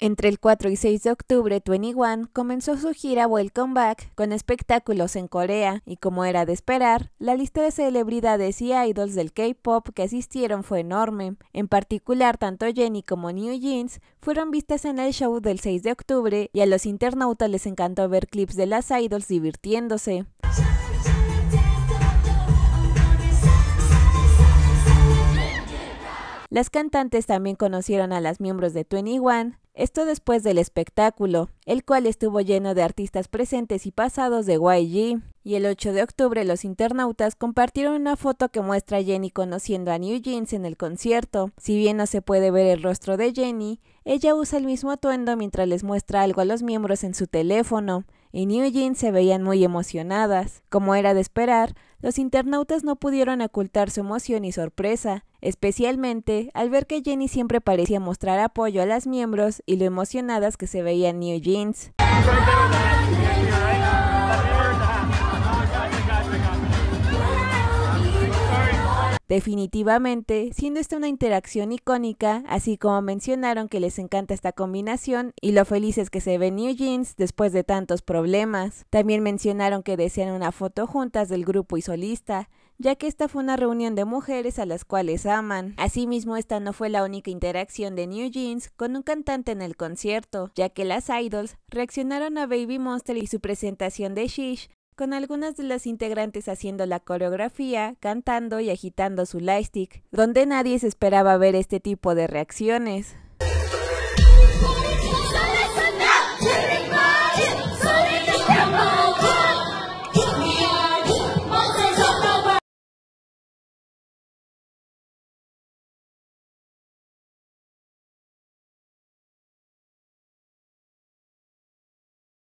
Entre el 4 y 6 de octubre, 21 comenzó su gira Welcome Back con espectáculos en Corea y como era de esperar, la lista de celebridades y idols del K-pop que asistieron fue enorme. En particular, tanto Jenny como New Jeans fueron vistas en el show del 6 de octubre y a los internautas les encantó ver clips de las idols divirtiéndose. Las cantantes también conocieron a las miembros de 21, esto después del espectáculo, el cual estuvo lleno de artistas presentes y pasados de YG. Y el 8 de octubre los internautas compartieron una foto que muestra a Jenny conociendo a New Jeans en el concierto. Si bien no se puede ver el rostro de Jenny, ella usa el mismo atuendo mientras les muestra algo a los miembros en su teléfono, y New Jeans se veían muy emocionadas. Como era de esperar, los internautas no pudieron ocultar su emoción y sorpresa, especialmente al ver que Jenny siempre parecía mostrar apoyo a las miembros y lo emocionadas que se veían New Jeans. Definitivamente, siendo esta una interacción icónica, así como mencionaron que les encanta esta combinación y lo felices que se ven New Jeans después de tantos problemas. También mencionaron que desean una foto juntas del grupo y solista, ya que esta fue una reunión de mujeres a las cuales aman. Asimismo, esta no fue la única interacción de New Jeans con un cantante en el concierto, ya que las idols reaccionaron a Baby Monster y su presentación de Shish con algunas de las integrantes haciendo la coreografía, cantando y agitando su lightstick, donde nadie se esperaba ver este tipo de reacciones.